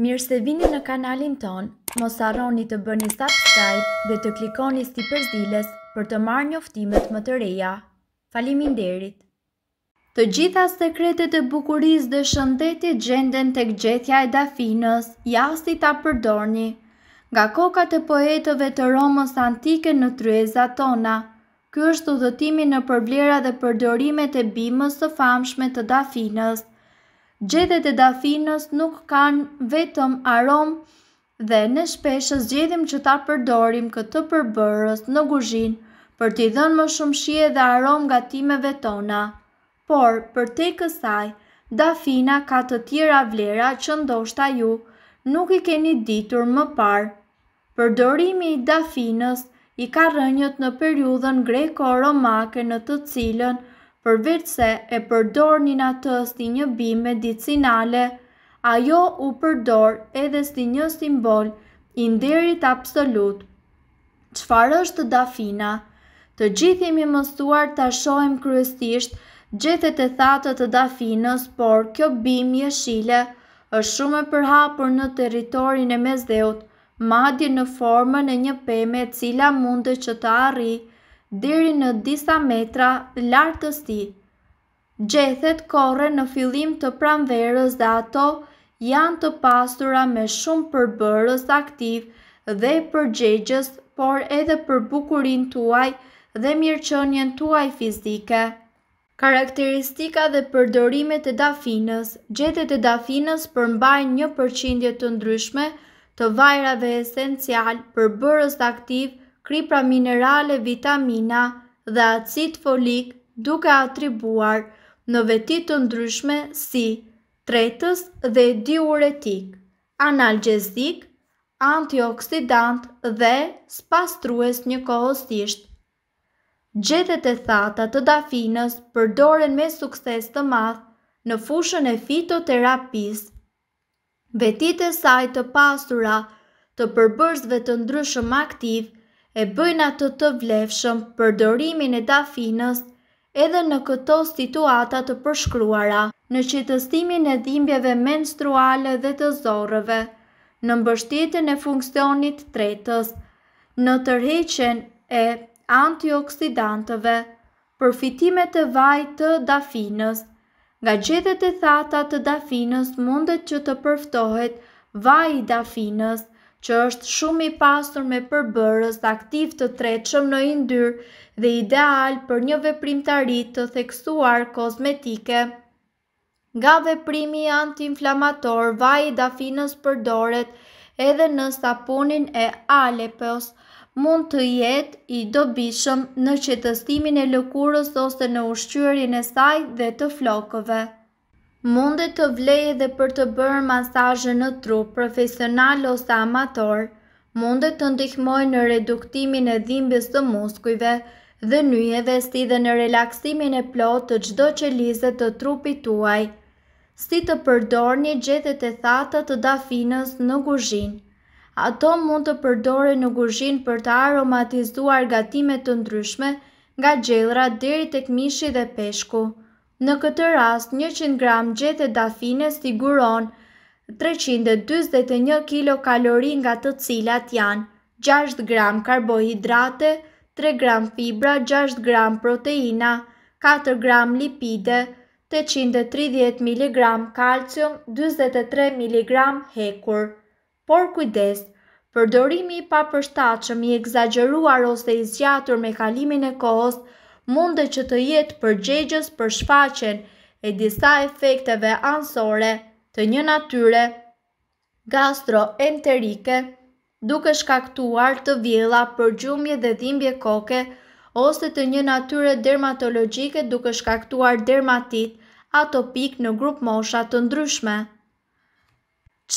Mirë se vini në kanalin ton, mos arroni të bëni subscribe dhe të klikoni si përzilës për të marrë njoftimet më të reja. Falimin derit! Të gjitha sekretet e bukuris dhe shëndetit gjenden të gjetja e dafinës, jasi ta përdorni, nga kokat e poetëve të romës antike në tryeza tona. Kjo është të dhëtimi në përblera dhe përdorimet e bimës të famshme të dafinës. Gjedet e dafinës nuk kanë vetëm arom dhe në shpeshës gjedim që ta përdorim këtë përbërës në guzhin për t'i dhënë më shumë shie dhe arom gatimeve tona. Por, për te kësaj, dafina ka të tjera vlera që ndoshta ju nuk i keni ditur më parë. Përdorimi i dafinës i ka rënjët në periudhën greko-romake në të cilën përveç se e përdornin atë si një bim medicinale, ajo u përdor edhe si një simbol i nderit absolut. Qfar është dafina? Të gjithë i mësuar të ashojmë kryesisht gjethet e thatët të dafinës, por kjo bim jeshile është shumë e përhapur në teritorin e mezdeut, madje në formën e një peme cila mundë që të arrijë deri në disa metra lartës ti. Gjethet kore në fillim të pranverës dhe ato janë të pastura me shumë përbërës aktiv dhe përgjegjës, por edhe për bukurin tuaj dhe mirëqënjen tuaj fizike. Karakteristika dhe përdorimet e dafinës Gjetet e dafinës përmbajnë një përqindje të ndryshme të vajrave esencial për bërës aktiv dhe kripra minerale, vitamina dhe acid folik duke atribuar në vetit të ndryshme si tretës dhe diuretik, analgjezik, antioksidant dhe spastrues një kohësisht. Gjetet e thata të dafinës përdoren me sukses të math në fushën e fitoterapis. Vetit e saj të pasura të përbërzve të ndryshëm aktivë e bëjnë atë të vlefshëm për dorimin e dafinës edhe në këto situata të përshkruara, në qetëstimin e dhimbjeve menstruale dhe të zorëve, në mbështetjen e funksionit tretës, në tërheqen e antioksidantëve, përfitimet e vaj të dafinës, nga gjethet e thata të dafinës mundet që të përftohet vaj i dafinës, që është shumë i pasur me përbërës aktiv të treqëm në indyr dhe ideal për një veprimtari të theksuar kozmetike. Nga veprimi antiinflamator, vaj i dafinës përdoret edhe në sapunin e alepës, mund të jetë i dobishëm në qëtëstimin e lëkurës ose në ushqyërin e saj dhe të flokëve. Munde të vlejë dhe për të bërë masajë në tru profesional ose amator, munde të ndihmoj në reduktimin e dhimbjës të muskujve dhe njëjeve si dhe në relaksimin e plot të gjdo që lise të trupit tuaj, si të përdor një gjethet e thata të dafinës në guzhin. Ato mund të përdore në guzhin për të aromatizuar gatimet të ndryshme nga gjellra deri të këmishi dhe peshku. Në këtë rast, 100 gram gjethe dafine siguron 321 kilokalori nga të cilat janë 6 gram karbohidrate, 3 gram fibra, 6 gram proteina, 4 gram lipide, 830 mg kalcium, 23 mg hekur. Por kujdes, përdorimi i papërshtatshëm i egzageruar ose i zgjatur me kalimin e kohës munde që të jetë përgjegjës për shfaqen e disa efekteve ansore të një natyre gastroenterike, duke shkaktuar të vjela për gjumje dhe dhimbje koke, ose të një natyre dermatologike duke shkaktuar dermatit atopik në grup mosha të ndryshme.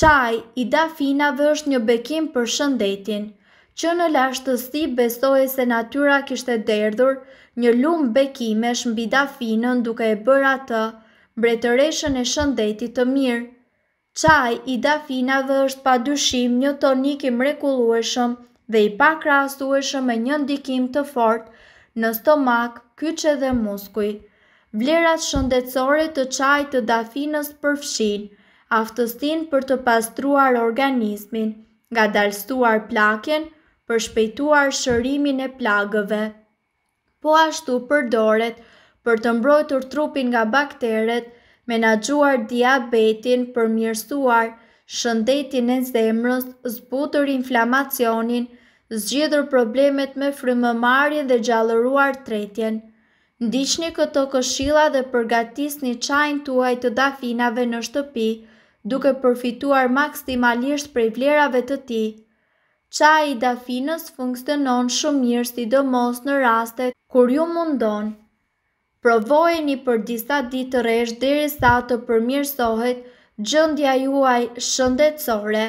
Qaj i dafinave është një bekim për shëndetin që në lashtësi besoj se natyra kishte derdhur një lumë bekime shmbi dafinën duke e bëra të mbretëreshën e shëndetit të mirë. Qaj i dafinave është pa dyshim një tonik i mrekulueshëm dhe i pak krasueshëm me një ndikim të fort në stomak, kyqe dhe muskuj. Vlerat shëndetsore të qaj të dafinës përfshin, aftëstin për të pastruar organismin, nga dalstuar plakjen, për shpejtuar shërimin e plagëve. Po ashtu përdoret për të mbrojtur trupin nga bakteret, menaxhuar diabetin, përmirësuar shëndetin e zemrës, zbutur inflamacionin, zgjidhur problemet me frymëmarrjen dhe gjallëruar tretjen. Ndiqni këto këshilla dhe përgatisni çajin tuaj të dafinave në shtëpi, duke përfituar maksimalisht prej vlerave të tij. Qaj i dafinës funksionon shumë mirë si do mos në rastet kur ju mundon. Provojeni për disa ditë të resh dheri të përmirësohet gjëndja juaj shëndetsore.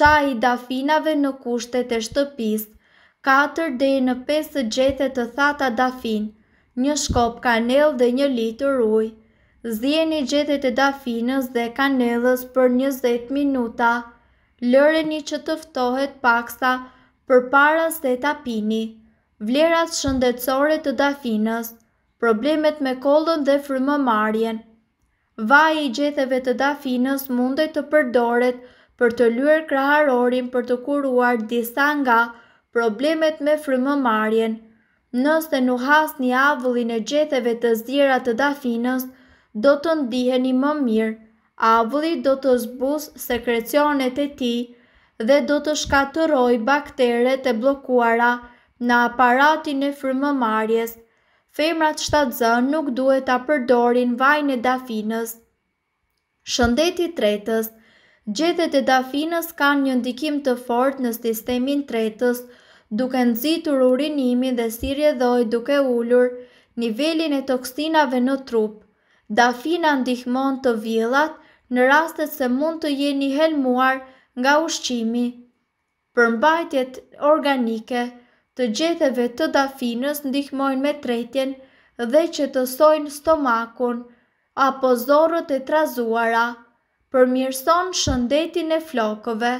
Qaj i dafinave në kushtet e shtëpis, 4 dhe në 5 gjete të thata dafin, një shkop kanel dhe një litur uj. Zjeni gjethet e dafinës dhe kanelës për 20 minuta lëreni që tëftohet paksa për paras se ta pini. Vlerat shëndetsore të dafinës, problemet me kollën dhe frymë marjen. Vaj i gjetheve të dafinës mundet të përdoret për të luer kraharorin për të kuruar disa nga problemet me frymë marjen. Nëse nuk has një avullin e gjetheve të zdjera të dafinës, do të ndiheni më mirë avulli do të zbus sekrecionet e ti dhe do të shkatëroj bakteret e blokuara në aparatin e frëmëmarjes. Femrat shtatëzën nuk duhet të përdorin vajnë e dafinës. Shëndeti tretës Gjethet e dafinës kanë një ndikim të fort në sistemin tretës, duke nëzitur urinimi dhe sirje dhoj duke ullur nivelin e toksinave në trup. Dafina ndihmon të vjelat në rastet se mund të jeni helmuar nga ushqimi. Përmbajtjet organike të gjetheve të dafinës ndihmojnë me tretjen dhe që të sojnë stomakun apo zorët e trazuara, përmirëson shëndetin e flokove.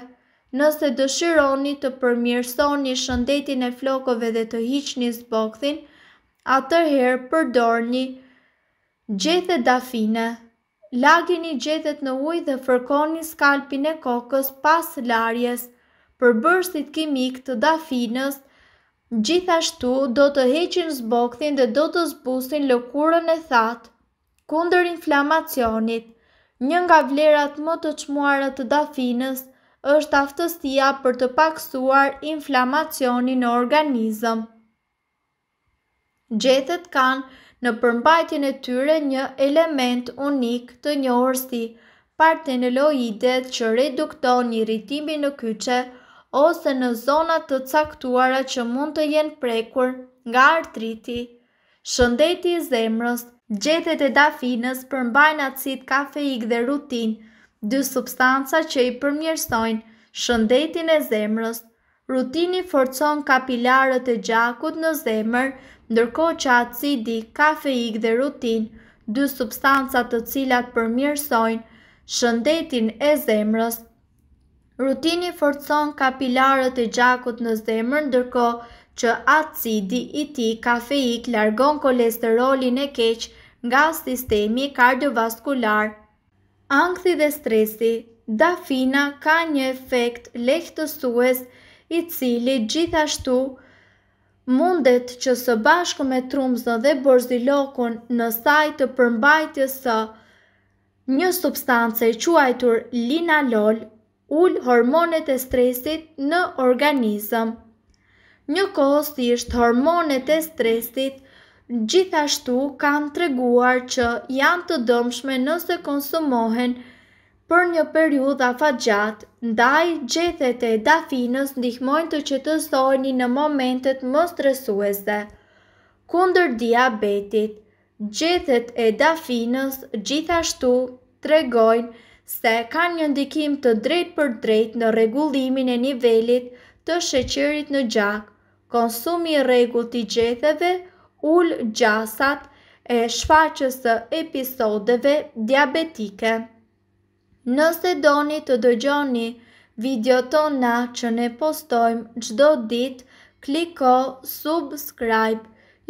Nëse dëshironi të përmirësoni shëndetin e flokove dhe të hiqni zbokthin, atëherë përdorni gjethe dafine lagjeni gjethet në uj dhe fërkoni skalpin e kokës pas larjes. Për bërstit kimik të dafinës, gjithashtu do të heqin zbokthin dhe do të zbusin lëkurën e thatë kunder inflamacionit. Një nga vlerat më të qmuara të dafinës është aftësia për të paksuar inflamacionin në organizëm. Gjethet kanë në përmbajtjen e tyre një element unik të njohur si që redukton një rritimin në kyqe ose në zonat të caktuara që mund të jenë prekur nga artriti. Shëndeti i zemrës, gjethet e dafinës përmbajnë acid kafeik dhe rutin, dy substanca që i përmjërsojnë shëndetin e zemrës. Rutini forcon kapilarët e gjakut në zemër, ndërko që acidi, kafeik dhe rutin, dy substancat të cilat përmirësojnë shëndetin e zemrës. Rutini forcon kapilarët e gjakut në zemër, ndërko që acidi i ti, kafeik, largon kolesterolin e keqë nga sistemi kardiovaskular. Angthi dhe stresi, dafina ka një efekt lehtësues i cili gjithashtu mundet që së bashku me trumzën dhe borzilokun në sajtë të përmbajtjes së një substance e quajtur linalol ul hormonet e stresit në organizëm. Një ishtë hormonet e stresit gjithashtu kanë treguar që janë të dëmshme nëse konsumohen nështë për një periudha fa gjatë, ndaj gjethet e dafinës ndihmojnë të qëtësojni në momentet më stresuese. Kunder diabetit, gjethet e dafinës gjithashtu tregojnë se kanë një ndikim të drejt për drejt në regullimin e nivelit të sheqerit në gjak, konsumi i regull të gjetheve, ullë gjasat e shfaqës të episodeve diabetike. Nëse doni të dëgjoni video tona që ne postojmë gjdo dit, kliko subscribe.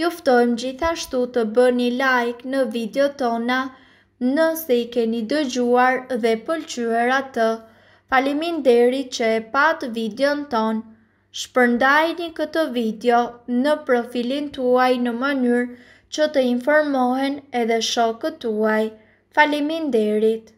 Juftojmë gjithashtu të bëni like në video tona nëse i keni dëgjuar dhe pëlqyër atë. Falimin deri që e pat video në tonë. Shpërndajni këtë video në profilin tuaj në mënyrë që të informohen edhe shokët tuaj. Falimin derit!